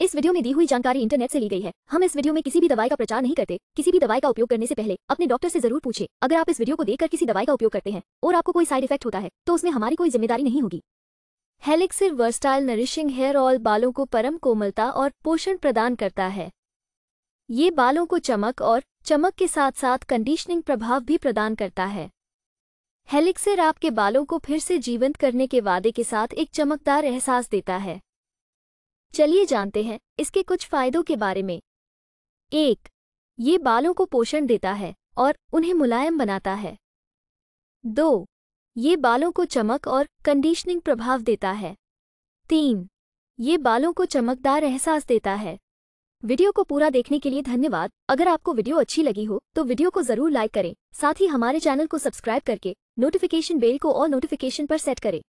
इस वीडियो में दी हुई जानकारी इंटरनेट से ली गई है हम इस वीडियो में किसी भी दवाई का प्रचार नहीं करते किसी भी दवाई का उपयोग करने से पहले अपने डॉक्टर से जरूर पूछे अगर आप इस वीडियो को देखकर किसी दवाई का उपयोग करते हैं और आपको कोई साइड इफेक्ट होता है तो उसमें हमारी कोई जिम्मेदारी नहीं होगी Helixir versatile nourishing hair oil बालों को परम कोमलता और पोषण प्रदान करता है ये बालों को चमक और चमक के साथ साथ कंडीशनिंग प्रभाव भी प्रदान करता है हेलिक्सिर आपके बालों को फिर से जीवंत करने के वादे के साथ एक चमकदार एहसास देता है चलिए जानते हैं इसके कुछ फायदों के बारे में एक ये बालों को पोषण देता है और उन्हें मुलायम बनाता है दो ये बालों को चमक और कंडीशनिंग प्रभाव देता है तीन ये बालों को चमकदार एहसास देता है वीडियो को पूरा देखने के लिए धन्यवाद अगर आपको वीडियो अच्छी लगी हो तो वीडियो को जरूर लाइक करें साथ ही हमारे चैनल को सब्सक्राइब करके नोटिफिकेशन बेल को और नोटिफिकेशन पर सेट करें